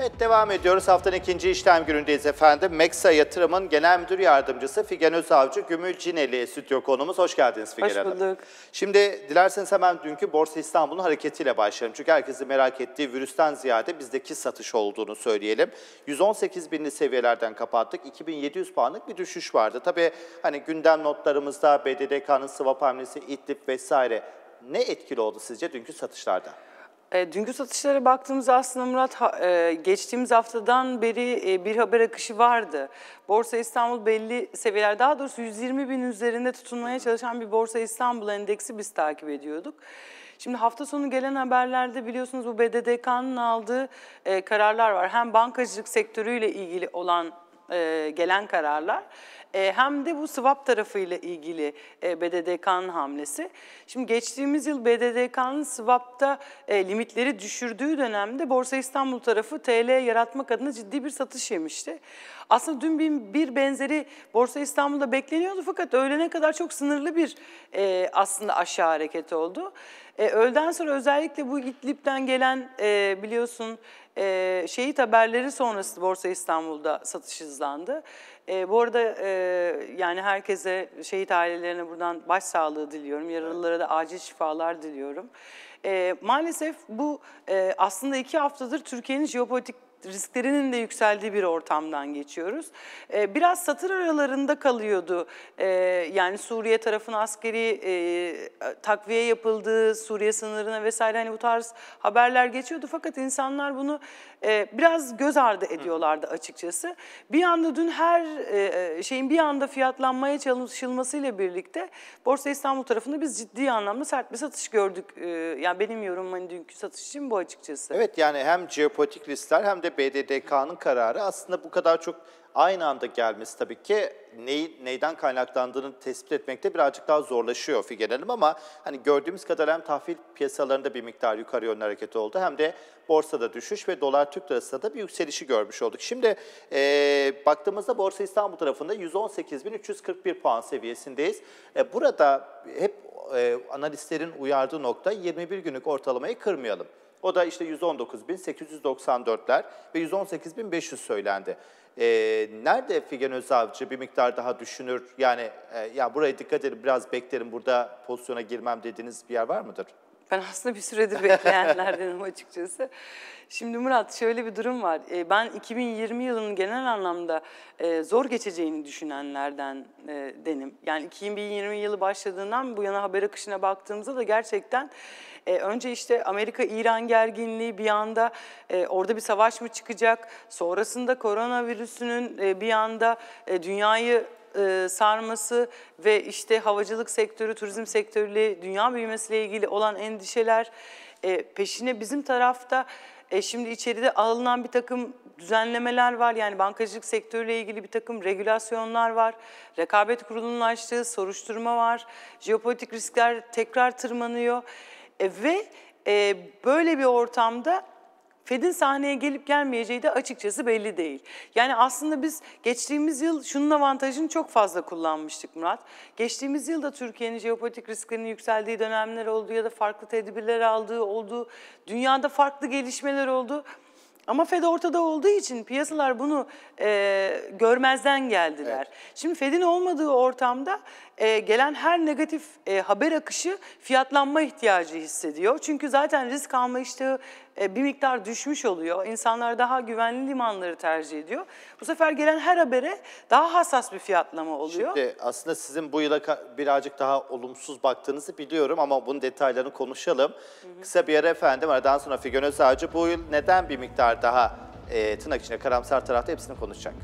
Evet devam ediyoruz. Haftanın ikinci işlem günündeyiz efendim. Meksa Yatırım'ın Genel Müdür Yardımcısı Figen Özavcı Gümül Cineli stüdyo konumuz Hoş geldiniz Figen Hoş Hanım. Hoş bulduk. Şimdi dilerseniz hemen dünkü Borsa İstanbul'un hareketiyle başlayalım. Çünkü herkesin merak ettiği virüsten ziyade bizdeki satış olduğunu söyleyelim. 118 binli seviyelerden kapattık. 2700 puanlık bir düşüş vardı. Tabii hani gündem notlarımızda BDDK'nın swap hamlesi, İdlib vesaire ne etkili oldu sizce dünkü satışlarda? E, dünkü satışlara baktığımızda aslında Murat e, geçtiğimiz haftadan beri e, bir haber akışı vardı. Borsa İstanbul belli seviyeler daha doğrusu 120 bin üzerinde tutunmaya çalışan bir Borsa İstanbul endeksi biz takip ediyorduk. Şimdi hafta sonu gelen haberlerde biliyorsunuz bu BDDK'nın aldığı e, kararlar var. Hem bankacılık sektörüyle ilgili olan e, gelen kararlar e, hem de bu swap tarafıyla ilgili e, BDDK'nın hamlesi. Şimdi geçtiğimiz yıl BDDK'nın swap'ta e, limitleri düşürdüğü dönemde Borsa İstanbul tarafı TL yaratmak adına ciddi bir satış yemişti. Aslında dün bir, bir benzeri Borsa İstanbul'da bekleniyordu fakat öğlene kadar çok sınırlı bir e, aslında aşağı hareket oldu. E, öğleden sonra özellikle bu İdlib'den gelen e, biliyorsun e, şehit haberleri sonrası Borsa İstanbul'da satış hızlandı. E, bu arada e, yani herkese, şehit ailelerine buradan başsağlığı diliyorum. Yaralılara da acil şifalar diliyorum. E, maalesef bu e, aslında iki haftadır Türkiye'nin jeopolitik risklerinin de yükseldiği bir ortamdan geçiyoruz. Ee, biraz satır aralarında kalıyordu. Ee, yani Suriye tarafın askeri e, takviye yapıldığı, Suriye sınırına vesaire hani bu tarz haberler geçiyordu. Fakat insanlar bunu e, biraz göz ardı ediyorlardı açıkçası. Bir anda dün her e, e, şeyin bir anda fiyatlanmaya çalışılmasıyla birlikte Borsa İstanbul tarafında biz ciddi anlamda sert bir satış gördük. E, yani benim yorumum hani dünkü satış için bu açıkçası. Evet yani hem jeopolitik listeler hem de BDDK'nın kararı aslında bu kadar çok aynı anda gelmesi tabii ki neyi, neyden kaynaklandığını tespit etmekte birazcık daha zorlaşıyor Figen Hanım ama hani gördüğümüz kadar hem tahvil piyasalarında bir miktar yukarı yönlü hareket oldu hem de borsada düşüş ve dolar Türk lirasında da bir yükselişi görmüş olduk. Şimdi e, baktığımızda Borsa İstanbul tarafında 118.341 puan seviyesindeyiz. E, burada hep e, analistlerin uyardığı nokta 21 günlük ortalamayı kırmayalım. O da işte 119.894'ler ve 118.500 söylendi. E, nerede Figen Özavcı bir miktar daha düşünür? Yani e, ya buraya dikkat edin biraz beklerim burada pozisyona girmem dediğiniz bir yer var mıdır? Ben aslında bir süredir bekleyenlerdenim açıkçası. Şimdi Murat şöyle bir durum var. Ee, ben 2020 yılının genel anlamda e, zor geçeceğini düşünenlerden e, denim. Yani 2020 yılı başladığından bu yana haber akışına baktığımızda da gerçekten e, önce işte Amerika-İran gerginliği bir anda orada bir savaş mı çıkacak? Sonrasında koronavirüsünün bir anda dünyayı e, sarması ve işte havacılık sektörü, turizm sektörüyle dünya büyümesiyle ilgili olan endişeler e, peşine bizim tarafta e, şimdi içeride alınan bir takım düzenlemeler var. Yani bankacılık sektörüyle ilgili bir takım regülasyonlar var. Rekabet kurulunun açtığı soruşturma var. Jeopolitik riskler tekrar tırmanıyor. E, ve e, böyle bir ortamda Fed'in sahneye gelip gelmeyeceği de açıkçası belli değil. Yani aslında biz geçtiğimiz yıl şunun avantajını çok fazla kullanmıştık Murat. Geçtiğimiz yılda Türkiye'nin jeopolitik risklerinin yükseldiği dönemler oldu ya da farklı tedbirler aldığı oldu. Dünyada farklı gelişmeler oldu. Ama Fed ortada olduğu için piyasalar bunu e, görmezden geldiler. Evet. Şimdi Fed'in olmadığı ortamda e, gelen her negatif e, haber akışı fiyatlanma ihtiyacı hissediyor. Çünkü zaten risk alma iştahı e, bir miktar düşmüş oluyor. İnsanlar daha güvenli limanları tercih ediyor. Bu sefer gelen her habere daha hassas bir fiyatlama oluyor. Şimdi aslında sizin bu yıla birazcık daha olumsuz baktığınızı biliyorum ama bunun detaylarını konuşalım. Hı hı. Kısa bir ara efendim aradan sonra Figen sadece bu yıl neden bir miktar daha e, tırnak içinde karamsar tarafta hepsini konuşacak.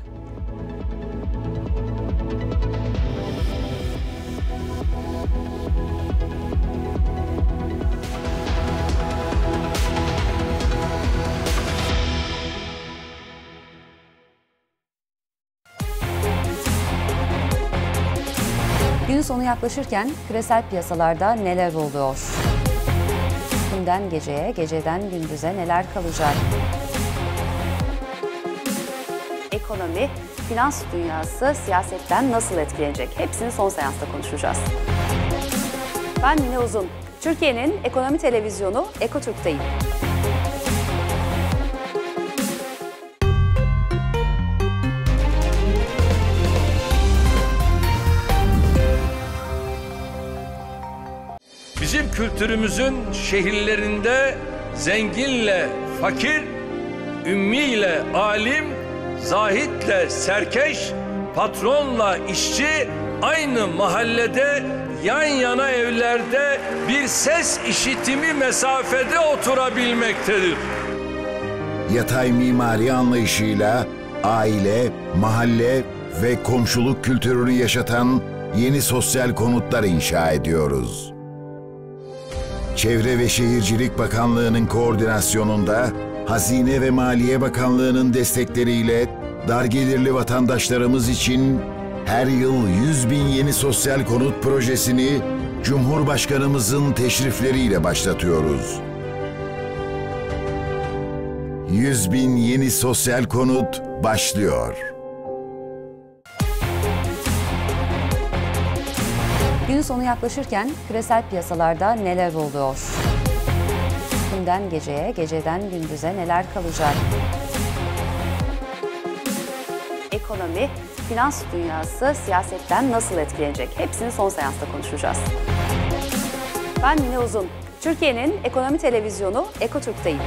sonu yaklaşırken küresel piyasalarda neler oluyor? Günden geceye, geceden gündüze neler kalacak? Ekonomi, finans dünyası siyasetten nasıl etkilenecek? Hepsini son seansta konuşacağız. Ben Mine Uzun. Türkiye'nin ekonomi televizyonu Ekotürk'teyim. Bizim kültürümüzün şehirlerinde zenginle fakir, ümmiyle alim, zahitle serkeş, patronla işçi aynı mahallede yan yana evlerde bir ses işitimi mesafede oturabilmektedir. Yatay mimari anlayışıyla aile, mahalle ve komşuluk kültürünü yaşatan yeni sosyal konutlar inşa ediyoruz. Çevre ve Şehircilik Bakanlığı'nın koordinasyonunda Hazine ve Maliye Bakanlığı'nın destekleriyle dar gelirli vatandaşlarımız için her yıl 100 bin yeni sosyal konut projesini Cumhurbaşkanımızın teşrifleriyle başlatıyoruz. 100 bin yeni sosyal konut başlıyor. Gün sonu yaklaşırken küresel piyasalarda neler oluyor? Günden geceye, geceden gündüze neler kalacak? Ekonomi, finans dünyası siyasetten nasıl etkilenecek? Hepsini son seansta konuşacağız. Ben Mine Uzun. Türkiye'nin ekonomi televizyonu Ekotürk'teyim.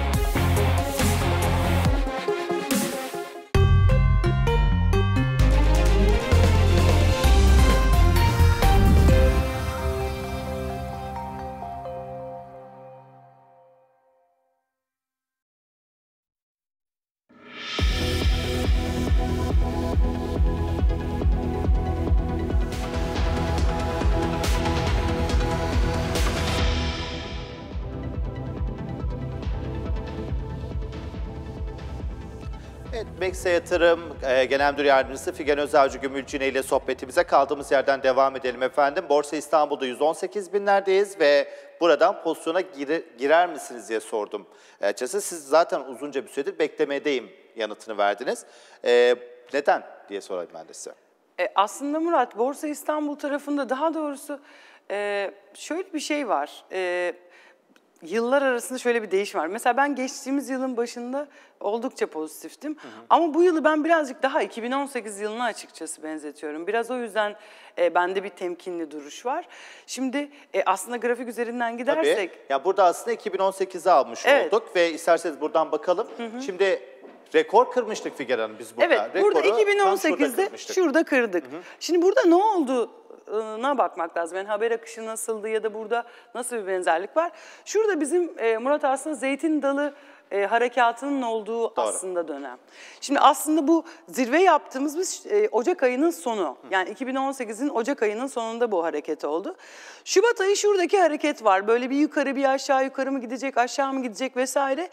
Hisse Yatırım e, Genel Müdür Yardımcısı Figen Özavcı Gümülcine ile sohbetimize kaldığımız yerden devam edelim efendim. Borsa İstanbul'da 118 binlerdeyiz ve buradan pozisyona gir, girer misiniz diye sordum. E, açıkçası siz zaten uzunca bir süredir beklemedeyim yanıtını verdiniz. E, neden diye sorayım ben de size. E, aslında Murat Borsa İstanbul tarafında daha doğrusu e, şöyle bir şey var. Evet yıllar arasında şöyle bir değişim var. Mesela ben geçtiğimiz yılın başında oldukça pozitiftim. Hı hı. Ama bu yılı ben birazcık daha 2018 yılına açıkçası benzetiyorum. Biraz o yüzden e, bende bir temkinli duruş var. Şimdi e, aslında grafik üzerinden gidersek... Tabii. Ya burada aslında 2018'i almış evet. olduk ve isterseniz buradan bakalım. Hı hı. Şimdi Rekor kırmıştık Figen Hanım biz burada. Evet, burada 2018'de şurada kırdık. Hı hı. Şimdi burada ne oldu akışına bakmak lazım. Yani haber akışı nasıldı ya da burada nasıl bir benzerlik var. Şurada bizim e, Murat aslında zeytin dalı e, harekatının olduğu Doğru. aslında dönem. Şimdi aslında bu zirve yaptığımız biz e, Ocak ayının sonu. Yani 2018'in Ocak ayının sonunda bu hareket oldu. Şubat ayı şuradaki hareket var. Böyle bir yukarı bir aşağı yukarı mı gidecek aşağı mı gidecek vesaire.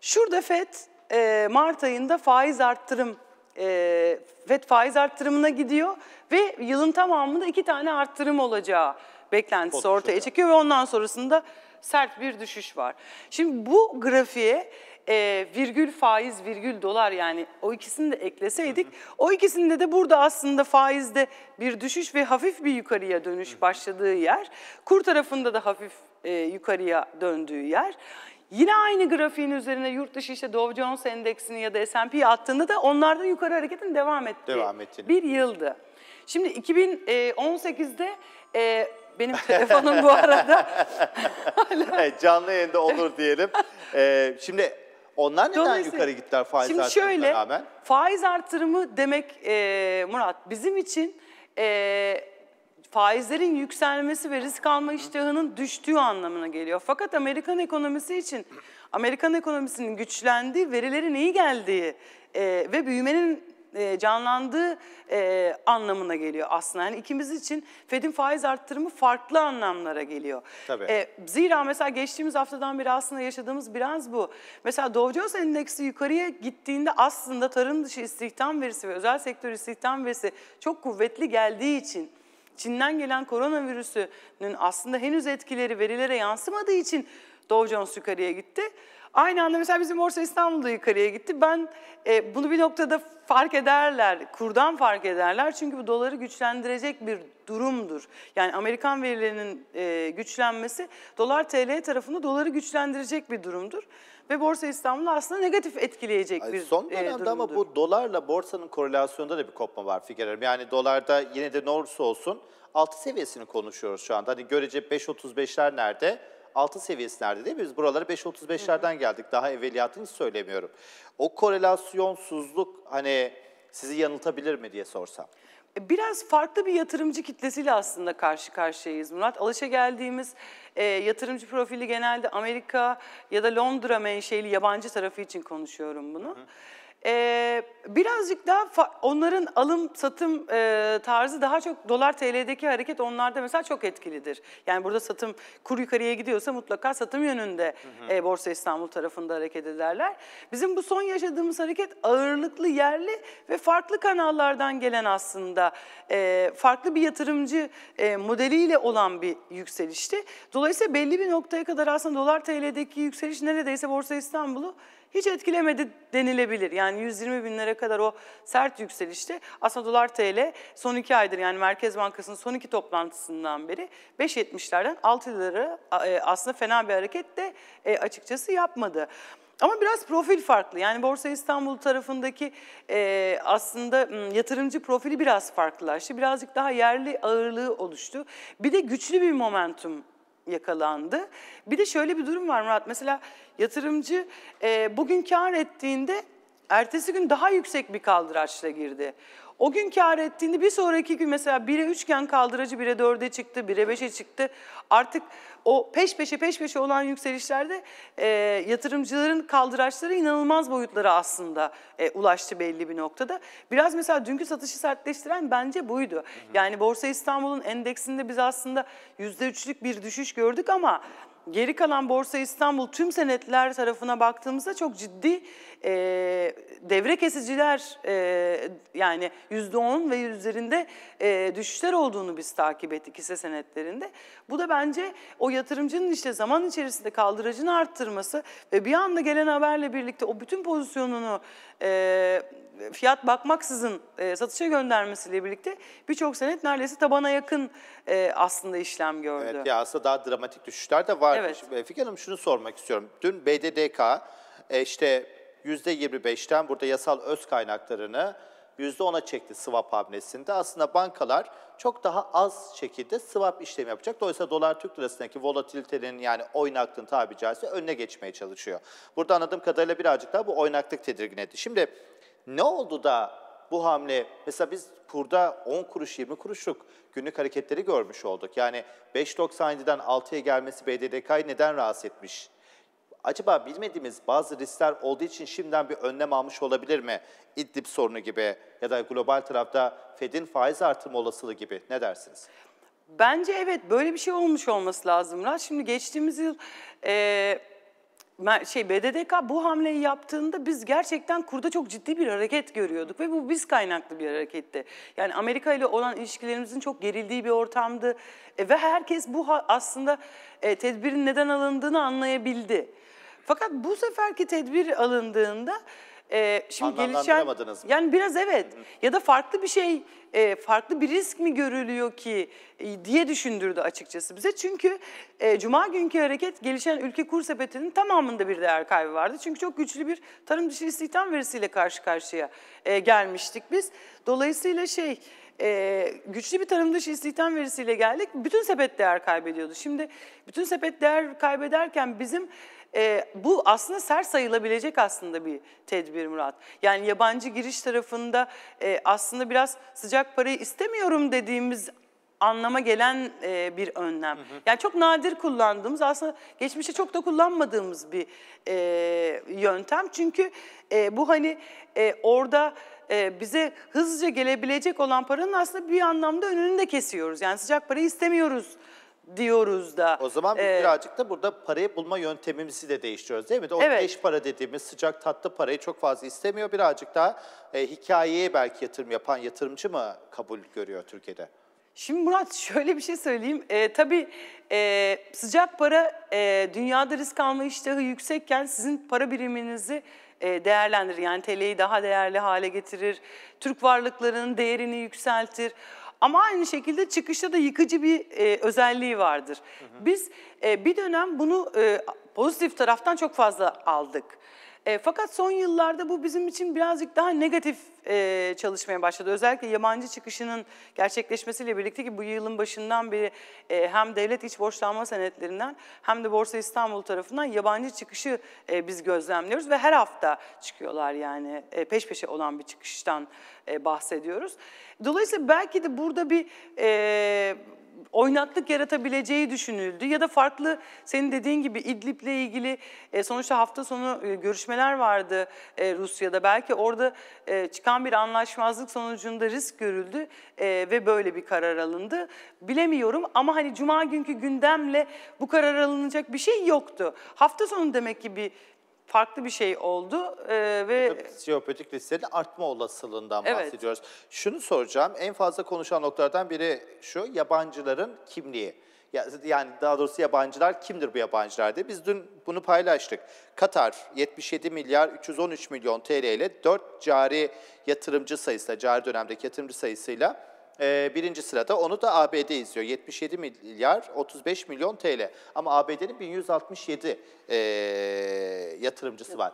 Şurada FED e, Mart ayında faiz arttırım e, FED faiz arttırımına gidiyor ve yılın tamamında iki tane arttırım olacağı beklentisi Pot ortaya çıkıyor ve ondan sonrasında sert bir düşüş var. Şimdi bu grafiğe e, virgül faiz virgül dolar yani o ikisini de ekleseydik hı hı. o ikisinde de burada aslında faizde bir düşüş ve hafif bir yukarıya dönüş hı hı. başladığı yer kur tarafında da hafif e, yukarıya döndüğü yer. Yine aynı grafiğin üzerine yurt dışı işte Dow Jones Endeksini ya da S&P'yi attığında da onlardan yukarı hareketin devam ettiği devam ettiğini. bir yıldı. Şimdi 2018'de e, e, benim telefonum bu arada. canlı yayında olur diyelim. Ee, şimdi onlar neden yukarı gittiler faiz şimdi artırımına şöyle, rağmen? Faiz artırımı demek e, Murat bizim için... E, faizlerin yükselmesi ve risk alma iştahının düştüğü anlamına geliyor. Fakat Amerikan ekonomisi için Amerikan ekonomisinin güçlendiği, verilerin iyi geldiği e, ve büyümenin e, canlandığı e, anlamına geliyor aslında. Yani ikimiz için Fed'in faiz arttırımı farklı anlamlara geliyor. Tabii. E, zira mesela geçtiğimiz haftadan beri aslında yaşadığımız biraz bu. Mesela Dow Jones Endeksi yukarıya gittiğinde aslında tarım dışı istihdam verisi ve özel sektör istihdam verisi çok kuvvetli geldiği için Çin'den gelen koronavirüsünün aslında henüz etkileri verilere yansımadığı için Dow Jones yukarıya gitti. Aynı anda mesela bizim Borsa İstanbul'da yukarıya gitti. Ben e, bunu bir noktada fark ederler, kurdan fark ederler. Çünkü bu doları güçlendirecek bir durumdur. Yani Amerikan verilerinin e, güçlenmesi dolar TL tarafında doları güçlendirecek bir durumdur ve Borsa İstanbul'u aslında negatif etkileyecek bir Son e, dönemde e, ama bu dolarla borsanın korelasyonunda da bir kopma var Fikir Hanım. Yani dolarda yine de ne olursa olsun altı seviyesini konuşuyoruz şu anda. Hani görece 5.35'ler nerede? altı seviyesi nerede değil mi? Biz buralara 5.35'lerden geldik. Daha evveliyatını söylemiyorum. O korelasyonsuzluk hani sizi yanıltabilir mi diye sorsam. Biraz farklı bir yatırımcı kitlesiyle aslında karşı karşıyayız Murat. Alışa geldiğimiz e, yatırımcı profili genelde Amerika ya da Londra menşeli yabancı tarafı için konuşuyorum bunu. Hı hı. Ee, birazcık daha onların alım satım e, tarzı daha çok dolar TL'deki hareket onlarda mesela çok etkilidir. Yani burada satım kur yukarıya gidiyorsa mutlaka satım yönünde hı hı. E, Borsa İstanbul tarafında hareket ederler. Bizim bu son yaşadığımız hareket ağırlıklı yerli ve farklı kanallardan gelen aslında e, farklı bir yatırımcı e, modeliyle olan bir yükselişti. Dolayısıyla belli bir noktaya kadar aslında dolar TL'deki yükseliş neredeyse Borsa İstanbul'u hiç etkilemedi denilebilir. Yani 120 binlere kadar o sert yükselişte aslında dolar TL son iki aydır yani Merkez Bankası'nın son iki toplantısından beri 5.70'lerden 6 lira e, aslında fena bir hareket de e, açıkçası yapmadı. Ama biraz profil farklı. Yani Borsa İstanbul tarafındaki e, aslında yatırımcı profili biraz farklılaştı. Birazcık daha yerli ağırlığı oluştu. Bir de güçlü bir momentum yakalandı. Bir de şöyle bir durum var Murat. Mesela yatırımcı e, bugün kar ettiğinde ertesi gün daha yüksek bir kaldıraçla girdi. O gün kar ettiğini bir sonraki gün mesela 1'e 3 iken kaldıracı 1'e 4'e çıktı, 1'e 5'e çıktı. Artık o peş peşe peş peşe olan yükselişlerde e, yatırımcıların kaldıraçları inanılmaz boyutlara aslında e, ulaştı belli bir noktada. Biraz mesela dünkü satışı sertleştiren bence buydu. Yani Borsa İstanbul'un endeksinde biz aslında %3'lük bir düşüş gördük ama geri kalan Borsa İstanbul tüm senetler tarafına baktığımızda çok ciddi e, devre kesiciler e, yani %10 ve yüzlerinde e, düşüşler olduğunu biz takip ettik hisse senetlerinde. Bu da bence o yatırımcının işte zaman içerisinde kaldıracını arttırması ve bir anda gelen haberle birlikte o bütün pozisyonunu e, fiyat bakmaksızın e, satışa göndermesiyle birlikte birçok senet neredeyse tabana yakın e, aslında işlem gördü. Evet, ya aslında daha dramatik düşüşler de var. Evet. E, Fikir Hanım şunu sormak istiyorum. Dün BDDK e, işte %25'ten burada yasal öz kaynaklarını %10'a çekti swap hamlesinde. Aslında bankalar çok daha az şekilde swap işlemi yapacak. Dolayısıyla dolar Türk lirasındaki volatilitenin yani oynaklığın tabi caizse önüne geçmeye çalışıyor. Burada anladığım kadarıyla birazcık daha bu oynaklık tedirgin etti. Şimdi ne oldu da bu hamle mesela biz kurda 10 kuruş 20 kuruşluk günlük hareketleri görmüş olduk. Yani 5.97'den 6'ya gelmesi BDDK'yı neden rahatsız etmiş? acaba bilmediğimiz bazı riskler olduğu için şimdiden bir önlem almış olabilir mi? İdlib sorunu gibi ya da global tarafta Fed'in faiz artırma olasılığı gibi ne dersiniz? Bence evet böyle bir şey olmuş olması lazım. Murat. Şimdi geçtiğimiz yıl e, şey BDDK bu hamleyi yaptığında biz gerçekten kurda çok ciddi bir hareket görüyorduk ve bu biz kaynaklı bir hareketti. Yani Amerika ile olan ilişkilerimizin çok gerildiği bir ortamdı e, ve herkes bu aslında e, tedbirin neden alındığını anlayabildi. Fakat bu seferki tedbir alındığında e, şimdi gelişen mı? yani biraz evet Hı -hı. ya da farklı bir şey e, farklı bir risk mi görülüyor ki e, diye düşündürdü açıkçası bize. Çünkü e, cuma günkü hareket gelişen ülke kur sepetinin tamamında bir değer kaybı vardı. Çünkü çok güçlü bir tarım dışı istihdam verisiyle karşı karşıya e, gelmiştik biz. Dolayısıyla şey ee, güçlü bir tarım dışı istihdam verisiyle geldik. Bütün sepet değer kaybediyordu. Şimdi bütün sepet değer kaybederken bizim e, bu aslında ser sayılabilecek aslında bir tedbir Murat. Yani yabancı giriş tarafında e, aslında biraz sıcak parayı istemiyorum dediğimiz anlama gelen e, bir önlem. Hı hı. Yani çok nadir kullandığımız aslında geçmişte çok da kullanmadığımız bir e, yöntem. Çünkü e, bu hani e, orada e, bize hızlıca gelebilecek olan paranın aslında bir anlamda önünü de kesiyoruz. Yani sıcak parayı istemiyoruz diyoruz da. O zaman ee, birazcık da burada parayı bulma yöntemimizi de değiştiriyoruz değil mi? O evet. beş para dediğimiz sıcak tatlı parayı çok fazla istemiyor. Birazcık daha e, hikayeye belki yatırım yapan yatırımcı mı kabul görüyor Türkiye'de? Şimdi Murat şöyle bir şey söyleyeyim. E, tabii e, sıcak para e, dünyada risk alma iştahı yüksekken sizin para biriminizi e, değerlendirir. Yani TL'yi daha değerli hale getirir. Türk varlıklarının değerini yükseltir. Ama aynı şekilde çıkışta da yıkıcı bir e, özelliği vardır. Hı hı. Biz e, bir dönem bunu e, pozitif taraftan çok fazla aldık. E, fakat son yıllarda bu bizim için birazcık daha negatif e, çalışmaya başladı. Özellikle yabancı çıkışının gerçekleşmesiyle birlikte ki bu yılın başından beri e, hem devlet iç borçlanma senetlerinden hem de Borsa İstanbul tarafından yabancı çıkışı e, biz gözlemliyoruz ve her hafta çıkıyorlar yani e, peş peşe olan bir çıkıştan e, bahsediyoruz. Dolayısıyla belki de burada bir e, oynaklık yaratabileceği düşünüldü. Ya da farklı senin dediğin gibi İdlib'le ilgili e, sonuçta hafta sonu e, görüşmeler vardı e, Rusya'da. Belki orada e, çıkan bir anlaşmazlık sonucunda risk görüldü e, ve böyle bir karar alındı. Bilemiyorum ama hani cuma günkü gündemle bu karar alınacak bir şey yoktu. Hafta sonu demek ki bir farklı bir şey oldu ee, ve psiyopatik risklerin artma olasılığından Evet. bahsediyoruz. Şunu soracağım. En fazla konuşulan noktalardan biri şu yabancıların kimliği. Yani daha doğrusu yabancılar kimdir bu yabancılar diye. Biz dün bunu paylaştık. Katar 77 milyar 313 milyon TL ile 4 cari yatırımcı sayısıyla, cari dönemdeki yatırımcı sayısıyla e, birinci sırada. Onu da ABD izliyor. 77 milyar 35 milyon TL. Ama ABD'nin 1167 e, yatırımcısı var.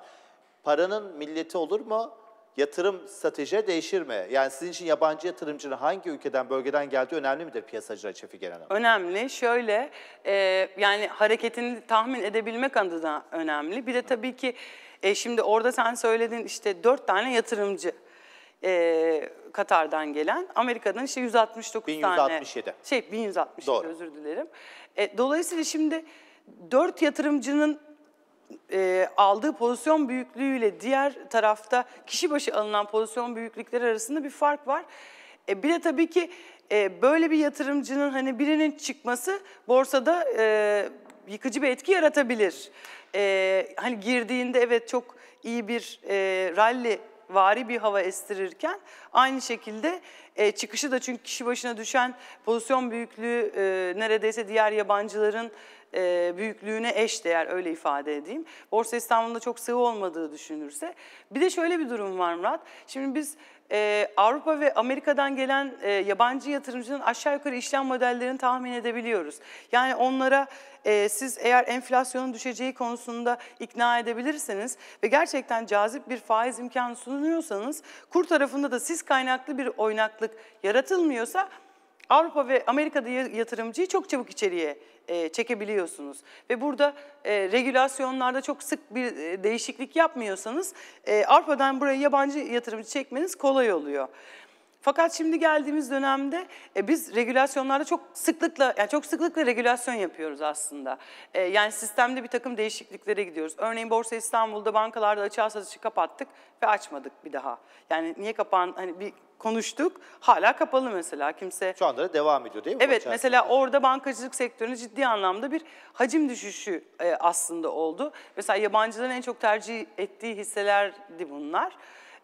Paranın milleti olur mu? Yatırım strateji değişir mi? Yani sizin için yabancı yatırımcının hangi ülkeden, bölgeden geldiği önemli midir piyasacılar Çefi Genel Hanım? Önemli. Şöyle, e, yani hareketini tahmin edebilmek adına önemli. Bir de tabii ki e, şimdi orada sen söyledin işte dört tane yatırımcı. E, Katar'dan gelen. Amerika'dan işte 169 1167. tane. Şey 1167 Doğru. özür dilerim. E, dolayısıyla şimdi dört yatırımcının e, aldığı pozisyon büyüklüğüyle diğer tarafta kişi başı alınan pozisyon büyüklükleri arasında bir fark var. E, bir de tabii ki e, böyle bir yatırımcının hani birinin çıkması borsada e, yıkıcı bir etki yaratabilir. E, hani girdiğinde evet çok iyi bir e, rally vari bir hava estirirken aynı şekilde e, çıkışı da çünkü kişi başına düşen pozisyon büyüklüğü e, neredeyse diğer yabancıların e, büyüklüğüne eş değer öyle ifade edeyim. Borsa İstanbul'da çok sığ olmadığı düşünürse. Bir de şöyle bir durum var Murat. Şimdi biz e, Avrupa ve Amerika'dan gelen e, yabancı yatırımcının aşağı yukarı işlem modellerini tahmin edebiliyoruz. Yani onlara e, siz eğer enflasyonun düşeceği konusunda ikna edebilirseniz ve gerçekten cazip bir faiz imkanı sunuyorsanız kur tarafında da siz kaynaklı bir oynaklık yaratılmıyorsa Avrupa ve Amerika'da yatırımcıyı çok çabuk içeriye e, çekebiliyorsunuz. Ve burada e, regülasyonlarda çok sık bir e, değişiklik yapmıyorsanız e, Avrupa'dan buraya yabancı yatırımcı çekmeniz kolay oluyor. Fakat şimdi geldiğimiz dönemde e, biz regülasyonlarda çok sıklıkla yani çok sıklıkla regülasyon yapıyoruz aslında. E, yani sistemde bir takım değişikliklere gidiyoruz. Örneğin Borsa İstanbul'da bankalarda açığa satışı kapattık ve açmadık bir daha. Yani niye kapan hani bir konuştuk. Hala kapalı mesela kimse. Şu anda da devam ediyor değil mi? Evet mesela orada bankacılık sektörünün ciddi anlamda bir hacim düşüşü e, aslında oldu. Mesela yabancıların en çok tercih ettiği hisselerdi bunlar.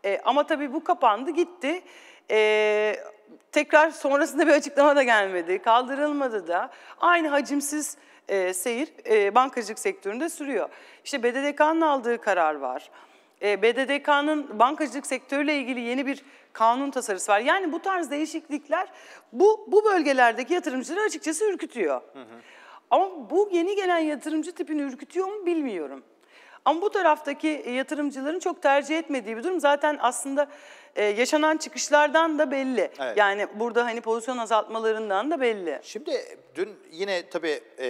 E, ama tabii bu kapandı gitti. E, tekrar sonrasında bir açıklama da gelmedi. Kaldırılmadı da. Aynı hacimsiz e, seyir e, bankacılık sektöründe sürüyor. İşte BDDK'nın aldığı karar var. E, BDDK'nın bankacılık sektörüyle ilgili yeni bir kanun tasarısı var. Yani bu tarz değişiklikler bu, bu bölgelerdeki yatırımcıları açıkçası ürkütüyor. Hı hı. Ama bu yeni gelen yatırımcı tipini ürkütüyor mu bilmiyorum. Ama bu taraftaki e, yatırımcıların çok tercih etmediği bir durum zaten aslında e, yaşanan çıkışlardan da belli. Evet. Yani burada hani pozisyon azaltmalarından da belli. Şimdi dün yine tabii e,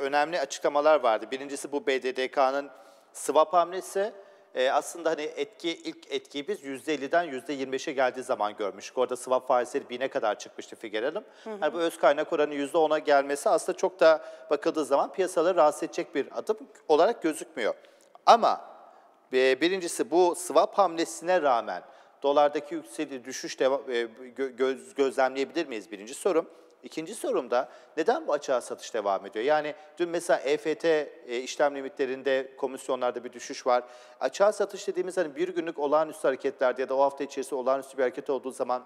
önemli açıklamalar vardı. Birincisi bu BDDK'nın swap hamlesi e, aslında hani etki ilk etkiyi biz %50'den %25'e geldiği zaman görmüştük. Orada swap faizleri bine kadar çıkmıştı Figen Hanım. Hı hı. Yani bu öz kaynak oranı %10'a gelmesi aslında çok da bakıldığı zaman piyasaları rahatsız edecek bir adım olarak gözükmüyor. Ama e, birincisi bu swap hamlesine rağmen dolardaki yükseli düşüş devam, e, göz, gözlemleyebilir miyiz birinci sorum. İkinci sorumda neden bu açığa satış devam ediyor? Yani dün mesela EFT e, işlem limitlerinde komisyonlarda bir düşüş var. Açığa satış dediğimiz hani bir günlük olağanüstü hareketlerde ya da o hafta içerisinde olağanüstü bir hareket olduğu zaman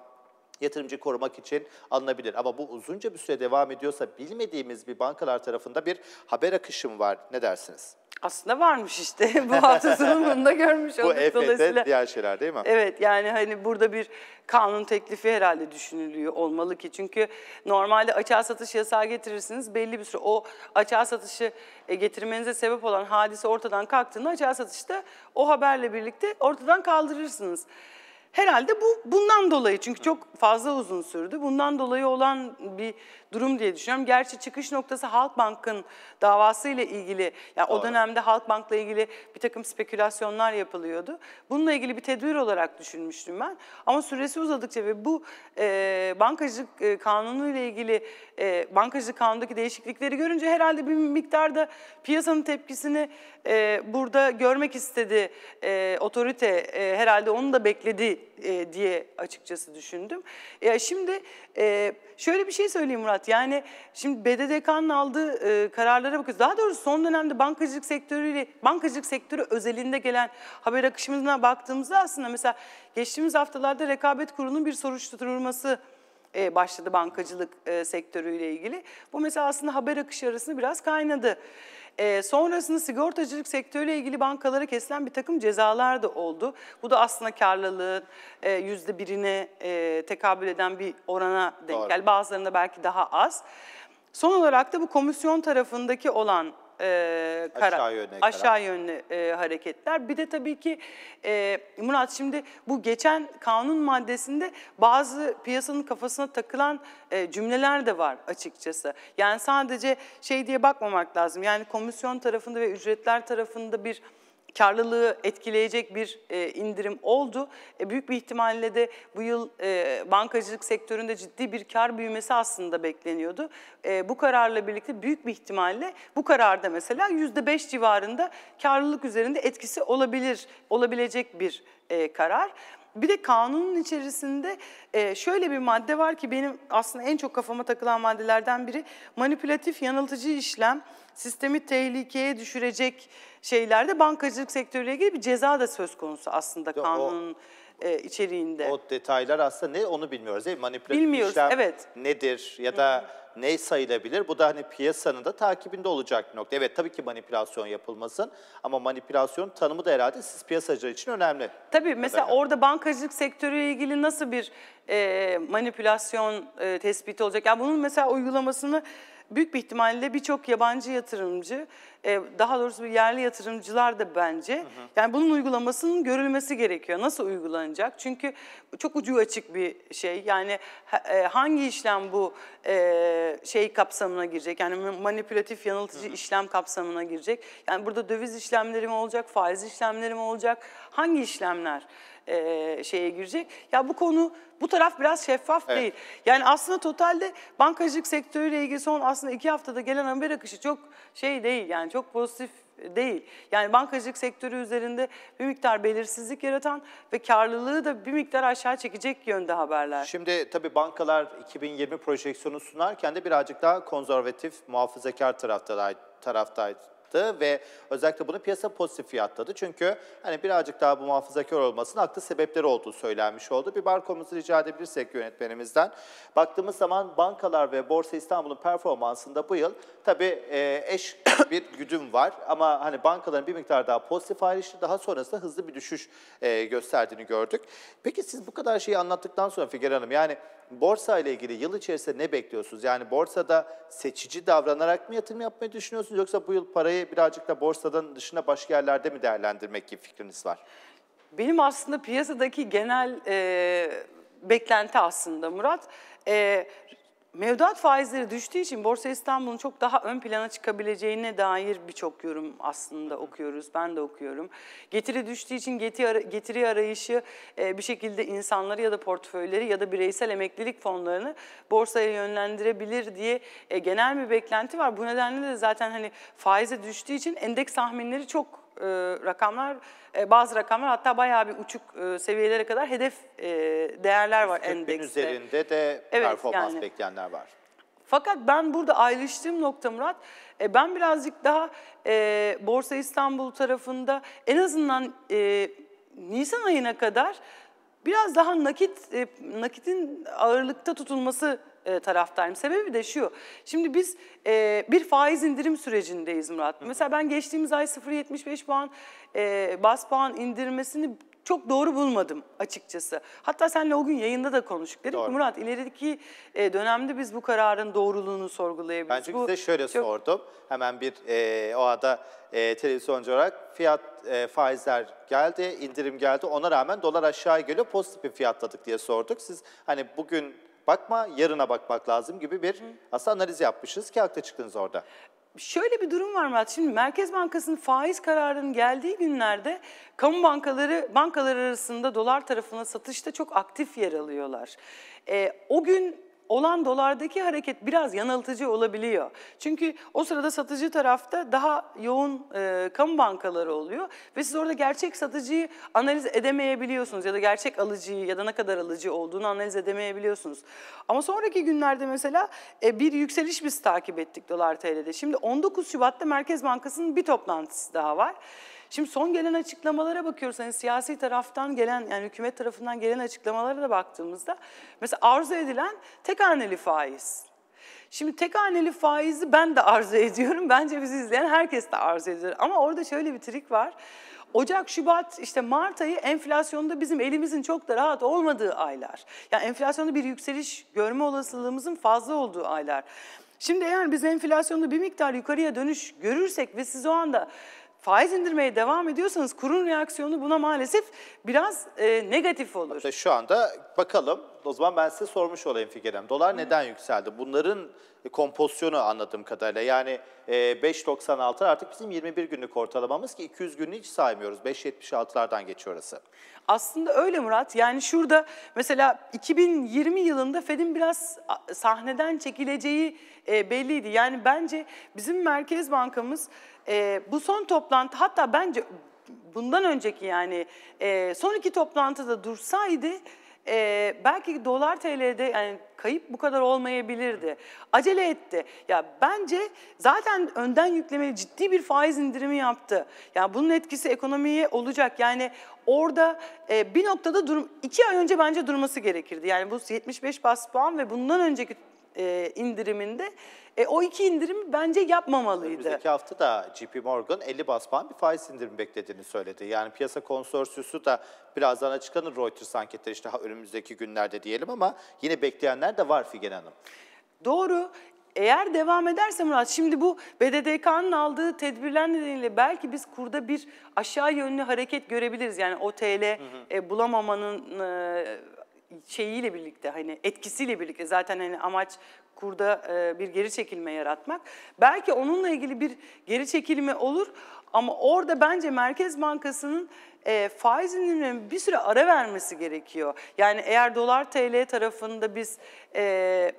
yatırımcı korumak için alınabilir. Ama bu uzunca bir süre devam ediyorsa bilmediğimiz bir bankalar tarafında bir haber akışı mı var. Ne dersiniz? Aslında varmış işte bu hafta sonunda görmüş olduk. Bu EFT diğer şeyler değil mi? Evet yani hani burada bir kanun teklifi herhalde düşünülüyor olmalı ki. Çünkü normalde açığa satış yasağı getirirsiniz belli bir süre. O açığa satışı e, getirmenize sebep olan hadise ortadan kalktığında açığa satışta o haberle birlikte ortadan kaldırırsınız. Herhalde bu bundan dolayı çünkü çok fazla uzun sürdü. Bundan dolayı olan bir durum diye düşünüyorum. Gerçi çıkış noktası Halkbank'ın davası ile ilgili, yani o dönemde Halkbank'la ilgili bir takım spekülasyonlar yapılıyordu. Bununla ilgili bir tedbir olarak düşünmüştüm ben. Ama süresi uzadıkça ve bu e, bankacılık e, kanunu ile ilgili e, bankacılık kanundaki değişiklikleri görünce herhalde bir miktarda piyasanın tepkisini e, burada görmek istedi e, otorite. E, herhalde onu da bekledi e, diye açıkçası düşündüm. Ya şimdi e, şöyle bir şey söyleyeyim Murat. Yani şimdi BDDK'nın aldığı e, kararlara bakıyoruz. Daha doğrusu son dönemde bankacılık sektörüyle bankacılık sektörü özelinde gelen haber akışımızına baktığımızda aslında mesela geçtiğimiz haftalarda Rekabet Kurulu'nun bir soruşturulması e, başladı bankacılık e, sektörüyle ilgili. Bu mesela aslında haber akışı arasında biraz kaynadı. E, sonrasında sigortacılık sektörüyle ilgili bankalara kesilen bir takım cezalar da oldu. Bu da aslında karlılığın e, yüzde birine e, tekabül eden bir orana denk geldi. Bazılarında belki daha az. Son olarak da bu komisyon tarafındaki olan e, kara, aşağı yönlü, aşağı yönlü e, hareketler. Bir de tabii ki e, Murat şimdi bu geçen kanun maddesinde bazı piyasanın kafasına takılan e, cümleler de var açıkçası. Yani sadece şey diye bakmamak lazım. Yani komisyon tarafında ve ücretler tarafında bir karlılığı etkileyecek bir e, indirim oldu. E, büyük bir ihtimalle de bu yıl e, bankacılık sektöründe ciddi bir kar büyümesi aslında bekleniyordu. bu kararla birlikte büyük bir ihtimalle bu kararda mesela %5 civarında karlılık üzerinde etkisi olabilir, olabilecek bir karar. Bir de kanunun içerisinde şöyle bir madde var ki benim aslında en çok kafama takılan maddelerden biri manipülatif yanıltıcı işlem sistemi tehlikeye düşürecek şeylerde bankacılık sektörüyle ilgili bir ceza da söz konusu aslında Yok, kanunun o, e, içeriğinde. O detaylar aslında ne onu bilmiyoruz değil mi? Manipülatif bilmiyoruz, işlem evet. nedir ya da hmm. ne sayılabilir? Bu da hani piyasanın da takibinde olacak bir nokta. Evet tabii ki manipülasyon yapılmasın ama manipülasyon tanımı da herhalde siz piyasacılar için önemli. Tabii mesela orada bankacılık sektörüyle ilgili nasıl bir e, manipülasyon e, tespiti olacak? Yani bunun mesela uygulamasını büyük bir ihtimalle birçok yabancı yatırımcı, e, daha doğrusu yerli yatırımcılar da bence. Hı hı. Yani bunun uygulamasının görülmesi gerekiyor. Nasıl uygulanacak? Çünkü çok ucu açık bir şey. Yani e, hangi işlem bu e, şey kapsamına girecek? Yani manipülatif, yanıltıcı hı hı. işlem kapsamına girecek. Yani burada döviz işlemleri mi olacak, faiz işlemleri mi olacak? hangi işlemler e, şeye girecek? Ya bu konu, bu taraf biraz şeffaf evet. değil. Yani aslında totalde bankacılık sektörüyle ilgili son aslında iki haftada gelen haber akışı çok şey değil yani çok pozitif değil. Yani bankacılık sektörü üzerinde bir miktar belirsizlik yaratan ve karlılığı da bir miktar aşağı çekecek yönde haberler. Şimdi tabii bankalar 2020 projeksiyonu sunarken de birazcık daha konservatif, muhafazakar taraftaydı. taraftaydı yaptı ve özellikle bunu piyasa pozitif fiyatladı. Çünkü hani birazcık daha bu muhafazakar olmasının haklı sebepleri olduğu söylenmiş oldu. Bir barkomuzu rica edebilirsek yönetmenimizden. Baktığımız zaman bankalar ve Borsa İstanbul'un performansında bu yıl tabii e, eş bir güdüm var. Ama hani bankaların bir miktar daha pozitif ayrıştı. Daha sonrasında hızlı bir düşüş e, gösterdiğini gördük. Peki siz bu kadar şeyi anlattıktan sonra Figen Hanım yani borsa ile ilgili yıl içerisinde ne bekliyorsunuz? Yani borsada seçici davranarak mı yatırım yapmayı düşünüyorsunuz yoksa bu yıl parayı birazcık da borsadan dışına başka yerlerde mi değerlendirmek gibi fikriniz var? Benim aslında piyasadaki genel e, beklenti aslında Murat. E, Mevduat faizleri düştüğü için Borsa İstanbul'un çok daha ön plana çıkabileceğine dair birçok yorum aslında okuyoruz. Ben de okuyorum. Getiri düştüğü için getiri arayışı e, bir şekilde insanları ya da portföyleri ya da bireysel emeklilik fonlarını borsaya yönlendirebilir diye e, genel bir beklenti var. Bu nedenle de zaten hani faize düştüğü için endeks tahminleri çok e, rakamlar, e, bazı rakamlar hatta bayağı bir uçuk e, seviyelere kadar hedef e, değerler var endekste. üzerinde de evet, performans yani. bekleyenler var. Fakat ben burada ayrıştığım nokta Murat, e, ben birazcık daha e, Borsa İstanbul tarafında en azından e, Nisan ayına kadar biraz daha nakit e, nakitin ağırlıkta tutulması e, taraftarım. Sebebi de şu. Şimdi biz e, bir faiz indirim sürecindeyiz Murat. Hı. Mesela ben geçtiğimiz ay 0.75 puan e, bas puan indirmesini çok doğru bulmadım açıkçası. Hatta seninle o gün yayında da konuştuk. dedim ki Murat ilerideki e, dönemde biz bu kararın doğruluğunu sorgulayabiliriz. Ben çünkü bu, size şöyle çok... sordum. Hemen bir e, o ada e, televizyoncu olarak fiyat e, faizler geldi, indirim geldi. Ona rağmen dolar aşağı geliyor pozitif bir fiyatladık diye sorduk. Siz hani bugün bakma, yarına bakmak lazım gibi bir aslında analiz yapmışız ki haklı çıktınız orada. Şöyle bir durum var Murat. Şimdi Merkez Bankası'nın faiz kararının geldiği günlerde kamu bankaları bankalar arasında dolar tarafına satışta çok aktif yer alıyorlar. E, o gün olan dolardaki hareket biraz yanıltıcı olabiliyor. Çünkü o sırada satıcı tarafta daha yoğun e, kamu bankaları oluyor ve siz orada gerçek satıcıyı analiz edemeyebiliyorsunuz ya da gerçek alıcıyı ya da ne kadar alıcı olduğunu analiz edemeyebiliyorsunuz. Ama sonraki günlerde mesela e, bir yükseliş biz takip ettik dolar TL'de. Şimdi 19 Şubat'ta Merkez Bankası'nın bir toplantısı daha var. Şimdi son gelen açıklamalara bakıyoruz. Hani siyasi taraftan gelen yani hükümet tarafından gelen açıklamalara da baktığımızda mesela arzu edilen tek haneli faiz. Şimdi tek haneli faizi ben de arzu ediyorum. Bence bizi izleyen herkes de arzu ediyor. Ama orada şöyle bir trik var. Ocak, Şubat, işte Mart ayı enflasyonda bizim elimizin çok da rahat olmadığı aylar. Yani enflasyonda bir yükseliş görme olasılığımızın fazla olduğu aylar. Şimdi eğer biz enflasyonda bir miktar yukarıya dönüş görürsek ve siz o anda faiz indirmeye devam ediyorsanız kurun reaksiyonu buna maalesef biraz e, negatif olur. şu anda bakalım o zaman ben size sormuş olayım Figen Hanım. Dolar Hı. neden yükseldi? Bunların e, kompozisyonu anladığım kadarıyla. Yani 5.96 e, artık bizim 21 günlük ortalamamız ki 200 günlük hiç saymıyoruz. 5.76'lardan geçiyor orası. Aslında öyle Murat. Yani şurada mesela 2020 yılında Fed'in biraz sahneden çekileceği e, belliydi. Yani bence bizim Merkez Bankamız e, bu son toplantı hatta bence bundan önceki yani e, son iki toplantıda dursaydı e, belki dolar TL'de yani kayıp bu kadar olmayabilirdi. Acele etti. Ya bence zaten önden yüklemeli ciddi bir faiz indirimi yaptı. Ya bunun etkisi ekonomiye olacak. Yani orada e, bir noktada durum iki ay önce bence durması gerekirdi. Yani bu 75 bas puan ve bundan önceki e, indiriminde. E, o iki indirimi bence yapmamalıydı. Önümüzdeki hafta da JP Morgan 50 bas bir faiz indirimi beklediğini söyledi. Yani piyasa konsorsiyusu da birazdan açıklanır Reuters anketleri işte önümüzdeki günlerde diyelim ama yine bekleyenler de var Figen Hanım. Doğru eğer devam ederse Murat, şimdi bu BDDK'nın aldığı tedbirler nedeniyle belki biz kurda bir aşağı yönlü hareket görebiliriz. Yani o TL hı hı. E, bulamamanın e, şeyiyle birlikte hani etkisiyle birlikte zaten hani amaç kurda e, bir geri çekilme yaratmak. Belki onunla ilgili bir geri çekilme olur ama orada bence Merkez Bankası'nın e, faiz indirimlerinin bir süre ara vermesi gerekiyor. Yani eğer dolar TL tarafında biz e,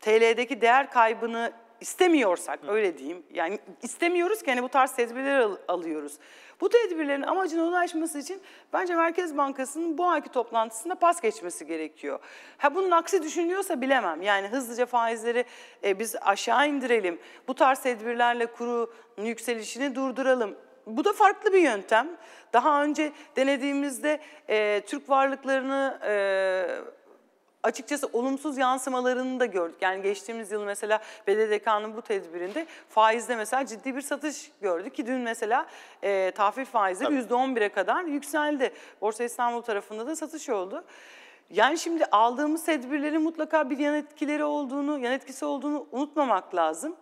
TL'deki değer kaybını istemiyorsak öyle diyeyim. Yani istemiyoruz ki hani bu tarz tedbirler al alıyoruz. Bu tedbirlerin amacını ulaşması için bence Merkez Bankası'nın bu ayki toplantısında pas geçmesi gerekiyor. Ha bunun aksi düşünülüyorsa bilemem. Yani hızlıca faizleri e, biz aşağı indirelim. Bu tarz tedbirlerle kuru yükselişini durduralım. Bu da farklı bir yöntem. Daha önce denediğimizde e, Türk varlıklarını e, açıkçası olumsuz yansımalarını da gördük. Yani geçtiğimiz yıl mesela BDDK'nın bu tedbirinde faizde mesela ciddi bir satış gördük ki dün mesela e, tahvil faizleri %11'e kadar yükseldi. Borsa İstanbul tarafında da satış oldu. Yani şimdi aldığımız tedbirlerin mutlaka bir yan etkileri olduğunu, yan etkisi olduğunu unutmamak lazım.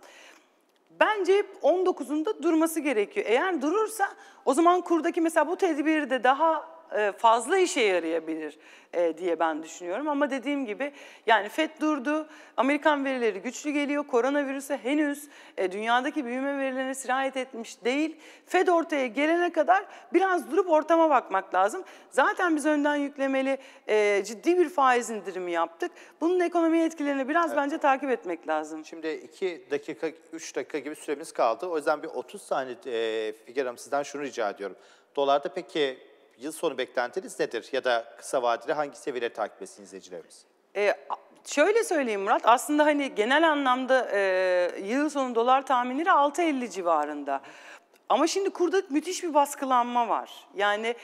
Bence hep 19'unda durması gerekiyor. Eğer durursa o zaman kurdaki mesela bu tedbiri de daha e, fazla işe yarayabilir e, diye ben düşünüyorum. Ama dediğim gibi yani FED durdu, Amerikan verileri güçlü geliyor, koronavirüse henüz e, dünyadaki büyüme verilerine sirayet etmiş değil. FED ortaya gelene kadar biraz durup ortama bakmak lazım. Zaten biz önden yüklemeli ciddi bir faiz indirimi yaptık. Bunun ekonomi etkilerini biraz evet. bence takip etmek lazım. Şimdi iki dakika, üç dakika gibi süremiz kaldı. O yüzden bir 30 saniye e, Hanım sizden şunu rica ediyorum. Dolarda peki yıl sonu beklentiniz nedir? Ya da kısa vadede hangi seviyeleri takip etsin izleyicilerimiz? E, şöyle söyleyeyim Murat, aslında hani genel anlamda e, yıl sonu dolar tahminleri 6.50 civarında. Ama şimdi kurda müthiş bir baskılanma var. Yani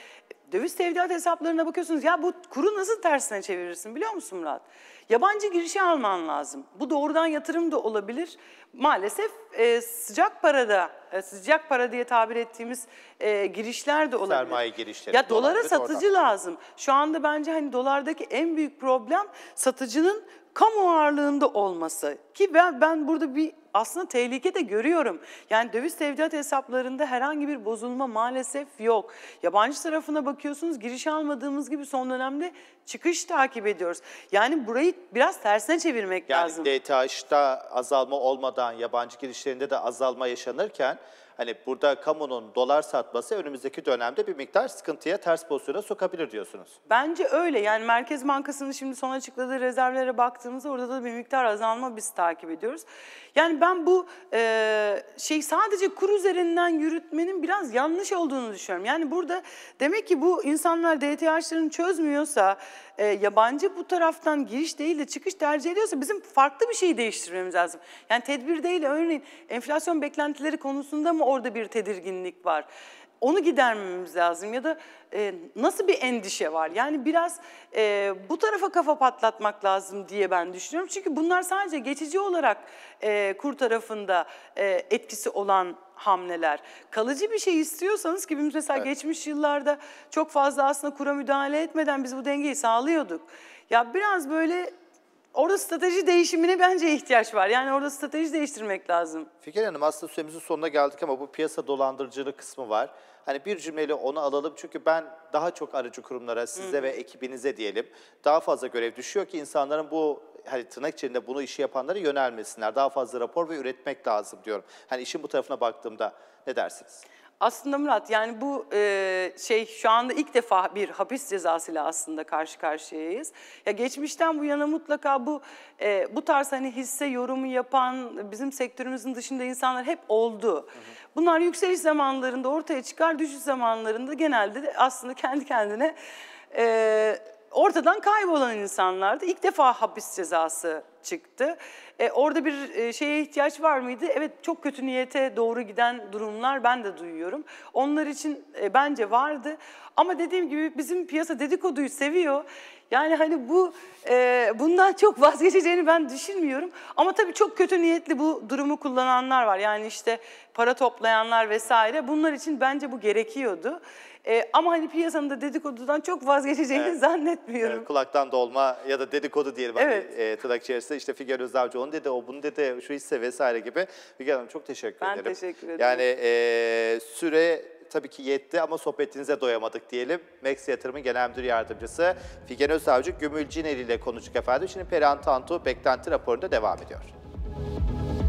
döviz tevdiat hesaplarına bakıyorsunuz ya bu kuru nasıl tersine çevirirsin biliyor musun Murat? Yabancı girişi alman lazım. Bu doğrudan yatırım da olabilir. Maalesef e, sıcak parada, e, sıcak para diye tabir ettiğimiz e, girişler de olabilir. Sermaye girişleri. Ya dolara satıcı oradan. lazım. Şu anda bence hani dolardaki en büyük problem satıcının kamu ağırlığında olması. Ki ben, ben burada bir aslında tehlike de görüyorum. Yani döviz tevdiat hesaplarında herhangi bir bozulma maalesef yok. Yabancı tarafına bakıyorsunuz giriş almadığımız gibi son dönemde çıkış takip ediyoruz. Yani burayı biraz tersine çevirmek yani lazım. Yani DTH'da azalma olmadan yabancı girişlerinde de azalma yaşanırken hani burada kamunun dolar satması önümüzdeki dönemde bir miktar sıkıntıya, ters pozisyona sokabilir diyorsunuz. Bence öyle. Yani Merkez Bankası'nın şimdi son açıkladığı rezervlere baktığımızda orada da bir miktar azalma biz takip ediyoruz. Yani ben bu e, şey sadece kur üzerinden yürütmenin biraz yanlış olduğunu düşünüyorum. Yani burada demek ki bu insanlar DTH'larını çözmüyorsa, e, yabancı bu taraftan giriş değil de çıkış tercih ediyorsa bizim farklı bir şeyi değiştirmemiz lazım. Yani tedbir değil örneğin enflasyon beklentileri konusunda mı orada bir tedirginlik var? onu gidermemiz lazım ya da e, nasıl bir endişe var? Yani biraz e, bu tarafa kafa patlatmak lazım diye ben düşünüyorum. Çünkü bunlar sadece geçici olarak e, kur tarafında e, etkisi olan hamleler. Kalıcı bir şey istiyorsanız ki biz mesela evet. geçmiş yıllarda çok fazla aslında kura müdahale etmeden biz bu dengeyi sağlıyorduk. Ya biraz böyle orada strateji değişimine bence ihtiyaç var. Yani orada strateji değiştirmek lazım. Fikir Hanım aslında süremizin sonuna geldik ama bu piyasa dolandırıcılığı kısmı var. Hani bir cümleyle onu alalım çünkü ben daha çok aracı kurumlara, size Hı. ve ekibinize diyelim daha fazla görev düşüyor ki insanların bu hani tırnak içinde bunu işi yapanlara yönelmesinler. Daha fazla rapor ve üretmek lazım diyorum. Hani işin bu tarafına baktığımda ne dersiniz? Aslında Murat yani bu e, şey şu anda ilk defa bir hapis cezasıyla aslında karşı karşıyayız. Ya geçmişten bu yana mutlaka bu e, bu tarz hani hisse yorumu yapan bizim sektörümüzün dışında insanlar hep oldu. Hı hı. Bunlar yükseliş zamanlarında ortaya çıkar, düşüş zamanlarında genelde de aslında kendi kendine e, ortadan kaybolan insanlardı. İlk defa hapis cezası çıktı. E, orada bir e, şeye ihtiyaç var mıydı? Evet çok kötü niyete doğru giden durumlar ben de duyuyorum. Onlar için e, bence vardı. Ama dediğim gibi bizim piyasa dedikoduyu seviyor. Yani hani bu e, bundan çok vazgeçeceğini ben düşünmüyorum. Ama tabii çok kötü niyetli bu durumu kullananlar var. Yani işte para toplayanlar vesaire. Bunlar için bence bu gerekiyordu. E, ama hani piyasanın da dedikodudan çok vazgeçeceğini evet. zannetmiyorum. Evet, kulaktan dolma ya da dedikodu diyelim. Hani, evet. Hani, e, tırnak içerisinde işte Figen Özdavcı onu dedi, o bunu dedi, şu hisse vesaire gibi. Figen Hanım çok teşekkür ben ederim. Ben teşekkür ederim. Yani e, süre tabii ki yetti ama sohbetinize doyamadık diyelim. Max Yatırım'ın Genel Müdür Yardımcısı Figen Özavcı Gümülcineli ile konuştuk efendim. Şimdi Perihan Tantu beklenti raporunda devam ediyor.